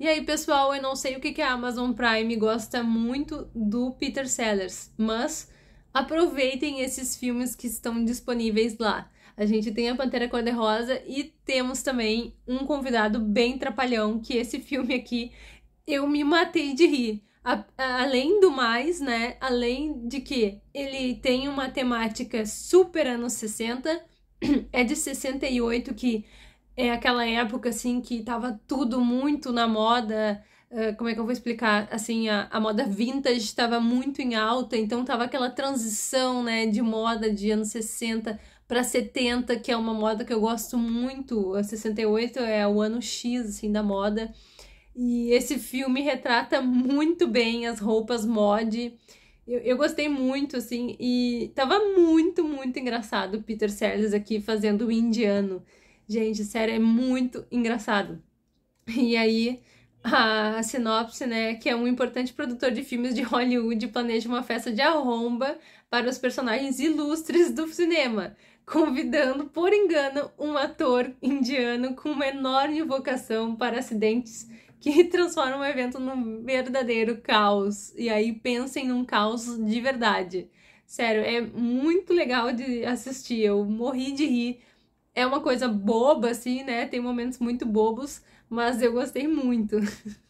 E aí, pessoal, eu não sei o que, a Amazon Prime gosta muito do Peter Sellers, mas aproveitem esses filmes que estão disponíveis lá. A gente tem a Pantera Cor-de-Rosa e temos também um convidado bem trapalhão, que esse filme aqui eu me matei de rir. A, a, além do mais, né? Além de que ele tem uma temática super anos 60, é de 68 que é aquela época assim que tava tudo muito na moda. Uh, como é que eu vou explicar? Assim, a, a moda vintage estava muito em alta, então tava aquela transição, né, de moda de anos 60 para 70, que é uma moda que eu gosto muito. A 68 é o ano X assim da moda. E esse filme retrata muito bem as roupas mod. Eu, eu gostei muito, assim, e tava muito, muito engraçado o Peter Sellers aqui fazendo o indiano. Gente, sério, é muito engraçado. E aí, a sinopse, né, que é um importante produtor de filmes de Hollywood planeja uma festa de arromba para os personagens ilustres do cinema, convidando por engano um ator indiano com uma enorme vocação para acidentes que transforma o evento num verdadeiro caos. E aí pensem num caos de verdade. Sério, é muito legal de assistir. Eu morri de rir é uma coisa boba, assim, né? Tem momentos muito bobos, mas eu gostei muito.